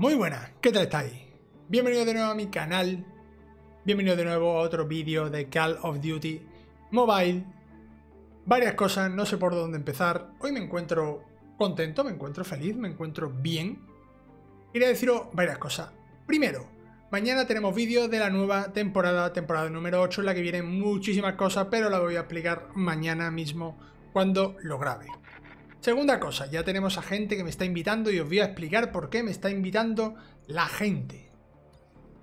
Muy buenas, ¿qué tal estáis? Bienvenido de nuevo a mi canal, bienvenido de nuevo a otro vídeo de Call of Duty Mobile. Varias cosas, no sé por dónde empezar. Hoy me encuentro contento, me encuentro feliz, me encuentro bien. Quería deciros varias cosas. Primero, mañana tenemos vídeo de la nueva temporada, temporada número 8, en la que vienen muchísimas cosas, pero la voy a explicar mañana mismo cuando lo grabe. Segunda cosa, ya tenemos a gente que me está invitando y os voy a explicar por qué me está invitando la gente.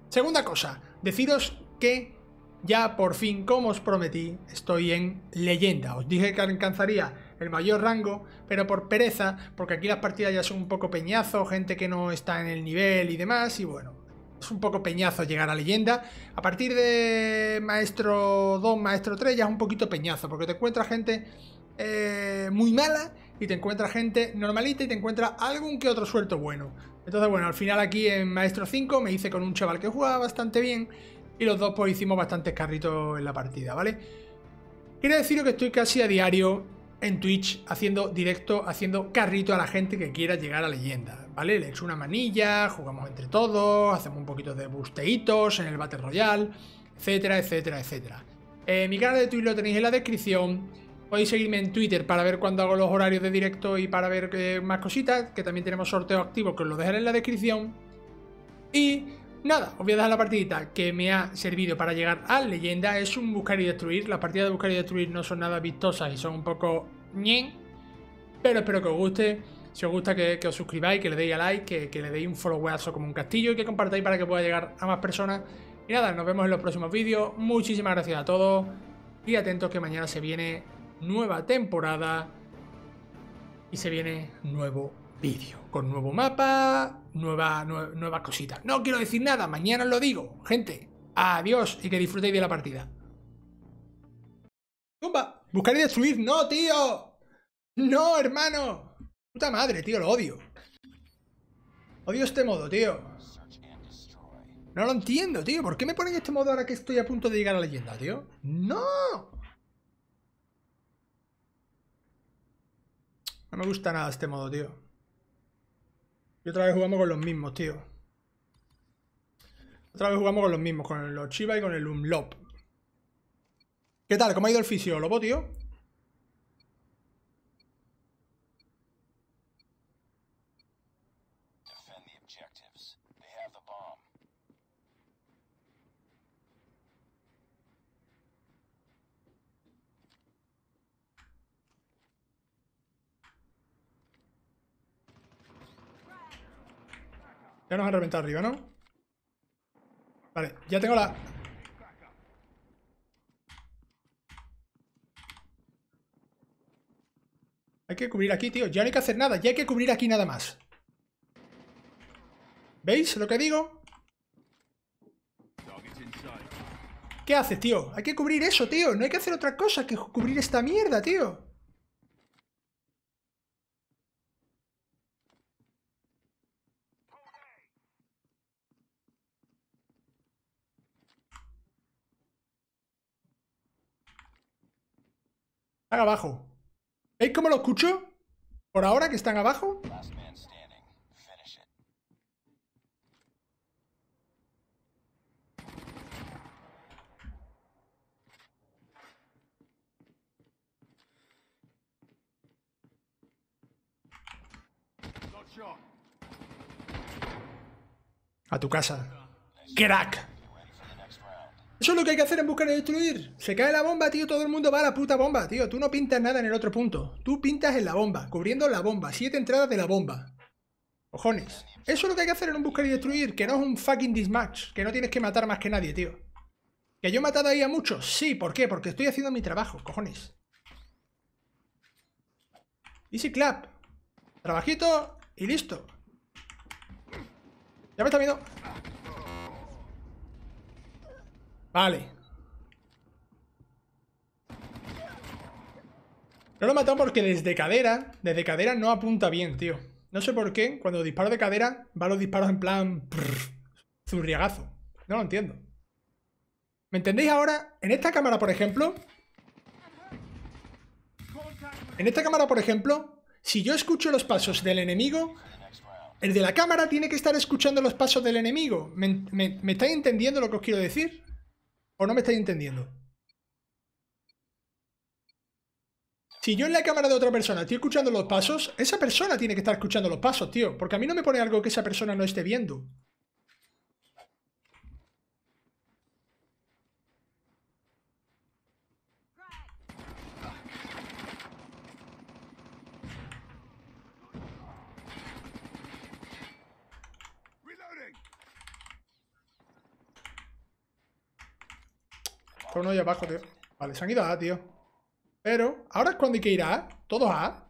Segunda cosa, deciros que ya por fin, como os prometí, estoy en leyenda. Os dije que alcanzaría el mayor rango, pero por pereza, porque aquí las partidas ya son un poco peñazo, gente que no está en el nivel y demás, y bueno, es un poco peñazo llegar a leyenda. A partir de maestro 2, maestro 3 ya es un poquito peñazo, porque te encuentras gente eh, muy mala y te encuentra gente normalita y te encuentra algún que otro suelto bueno. Entonces, bueno, al final aquí en Maestro 5 me hice con un chaval que jugaba bastante bien y los dos pues hicimos bastantes carritos en la partida, ¿vale? Quiero deciros que estoy casi a diario en Twitch haciendo directo, haciendo carrito a la gente que quiera llegar a leyenda, ¿vale? Le una manilla, jugamos entre todos, hacemos un poquito de busteitos en el Battle Royale, etcétera, etcétera, etcétera. Eh, mi canal de Twitch lo tenéis en la descripción. Podéis seguirme en Twitter para ver cuándo hago los horarios de directo y para ver eh, más cositas, que también tenemos sorteos activos que os los dejaré en la descripción. Y nada, os voy a dejar la partidita que me ha servido para llegar a leyenda. Es un buscar y destruir. Las partidas de buscar y destruir no son nada vistosas y son un poco ñen. Pero espero que os guste. Si os gusta que, os suscribáis, que le deis a like, que, le deis un followazo como un castillo y que compartáis para que pueda llegar a más personas. Y nada, nos vemos en los próximos vídeos. Muchísimas gracias a todos y atentos que mañana se viene nueva temporada y se viene nuevo vídeo con nuevo mapa, nueva, nueva cosita. No quiero decir nada, mañana os lo digo. Gente, adiós y que disfrutéis de la partida. ¡Tumba! ¡Buscar y destruir! ¡No, tío! ¡No, hermano! ¡Puta madre, tío! Lo odio. Odio este modo, tío. No lo entiendo, tío. ¿Por qué me ponen este modo ahora que estoy a punto de llegar a la leyenda, tío? ¡No! me gusta nada este modo, tío. Y otra vez jugamos con los mismos, tío. Otra vez jugamos con los mismos, con los Chiva y con el Umlop. ¿Qué tal? ¿Cómo ha ido el fisio, tío? Defend Ya nos han reventado arriba, ¿no? Vale, ya tengo la... Hay que cubrir aquí, tío. Ya no hay que hacer nada. Ya hay que cubrir aquí nada más. ¿Veis lo que digo? ¿Qué haces, tío? Hay que cubrir eso, tío. No hay que hacer otra cosa que cubrir esta mierda, tío. abajo. ¿Veis cómo lo escucho? Por ahora que están abajo. A tu casa. Crack. Eso es lo que hay que hacer en buscar y destruir. Se cae la bomba, tío. Todo el mundo va a la puta bomba, tío. Tú no pintas nada en el otro punto. Tú pintas en la bomba, cubriendo la bomba. Siete entradas de la bomba. Cojones. Eso es lo que hay que hacer en un buscar y destruir. Que no es un fucking dismatch. Que no tienes que matar más que nadie, tío. ¿Que yo he matado ahí a muchos? Sí, ¿por qué? Porque estoy haciendo mi trabajo, cojones. Easy clap. Trabajito y listo. Ya me está viendo. Vale. No lo he matado porque desde cadera, desde cadera no apunta bien, tío. No sé por qué, cuando disparo de cadera, va los disparos en plan... zurriagazo. No lo entiendo. ¿Me entendéis ahora? En esta cámara, por ejemplo... En esta cámara, por ejemplo, si yo escucho los pasos del enemigo, el de la cámara tiene que estar escuchando los pasos del enemigo. me estáis entendiendo lo que os quiero decir? ¿O no me estáis entendiendo? Si yo en la cámara de otra persona estoy escuchando los pasos, esa persona tiene que estar escuchando los pasos, tío. Porque a mí no me pone algo que esa persona no esté viendo. uno ahí abajo, tío. Vale, se han ido A, tío. Pero ahora es cuando hay que ir a Todos a A.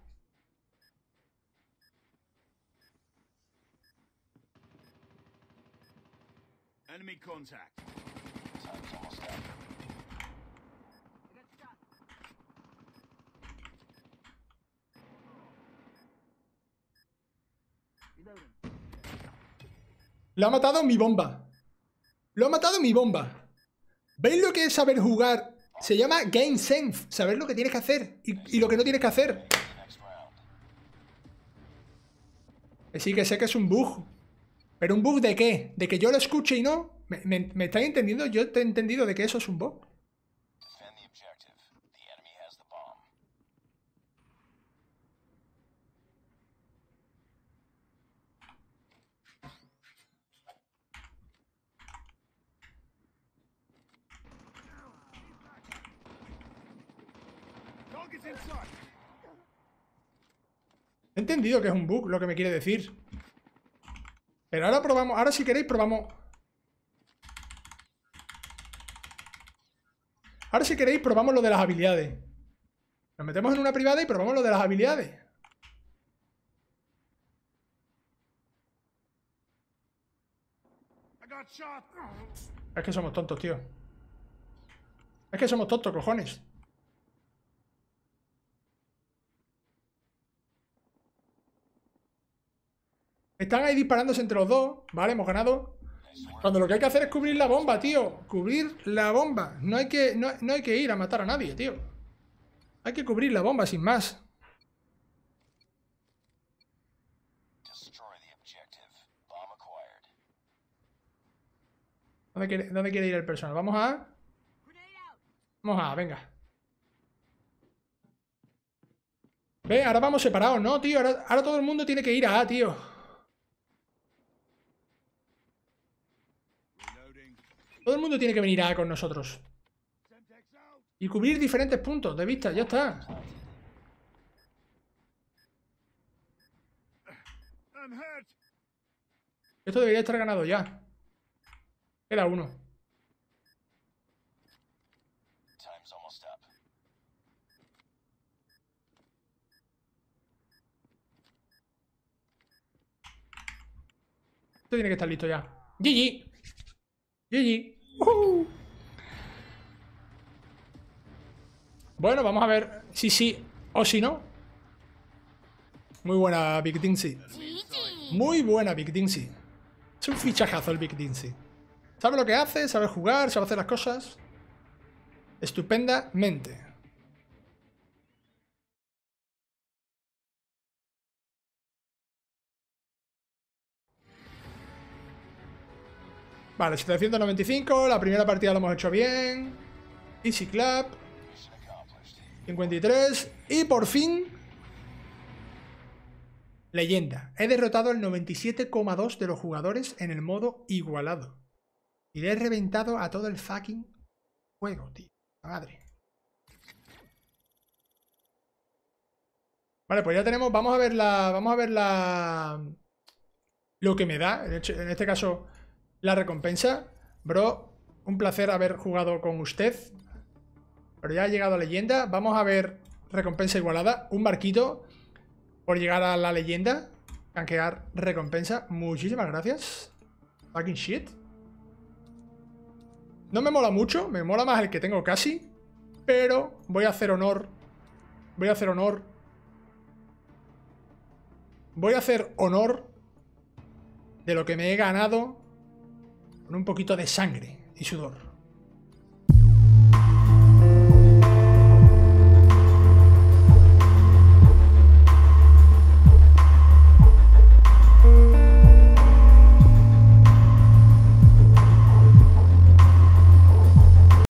Enemy contact. Lo ha matado mi bomba. Lo ha matado mi bomba. ¿Veis lo que es saber jugar? Se llama Game Sense, saber lo que tienes que hacer y, lo que no tienes que hacer. Eh, sí que sé que es un bug. ¿Pero un bug de qué? ¿De que yo lo escuche y no? ¿Me, me estáis entendiendo? Yo te he entendido de que eso es un bug. He entendido que es un bug lo que me quiere decir. Pero ahora probamos, ahora si queréis probamos... Ahora si queréis probamos lo de las habilidades. Nos metemos en una privada y probamos lo de las habilidades. Es que somos tontos, tío. Es que somos tontos, cojones. Están ahí disparándose entre los dos, ¿vale? Hemos ganado. Cuando lo que hay que hacer es cubrir la bomba, tío. Cubrir la bomba. No hay que, no, hay que ir a matar a nadie, tío. Hay que cubrir la bomba, sin más. ¿Dónde quiere, ir el personal? Vamos a... Vamos a, venga. Ve, ahora vamos separados, ¿no, tío? Ahora, ahora todo el mundo tiene que ir a A, tío. Todo el mundo tiene que venir a con nosotros. Y cubrir diferentes puntos de vista, ya está. Esto debería estar ganado ya. Queda uno. Esto tiene que estar listo ya. GG. GG. Bueno, vamos a ver si sí o si no. Muy buena Big Dinsy. Muy buena Big Dinsy. Es un fichajazo el Big Dinsy. Sabe lo que hace, sabe jugar, sabe hacer las cosas. Estupendamente. Vale, 795. La primera partida lo hemos hecho bien. Easy clap. 53. Y por fin... Leyenda. He derrotado el 97,2 de los jugadores en el modo igualado. Y le he reventado a todo el fucking juego, tío. Madre. Vale, pues ya tenemos, vamos a ver la, vamos a ver la, lo que me da, en este, este caso, la recompensa. Bro, un placer haber jugado con usted. Pero ya ha llegado a leyenda. Vamos a ver recompensa igualada. Un barquito por llegar a la leyenda. Canquear recompensa. Muchísimas gracias. Fucking shit. No me mola mucho. Me mola más el que tengo casi. Pero voy a hacer honor. Voy a hacer honor. Voy a hacer honor de lo que me he ganado con un poquito de sangre y sudor.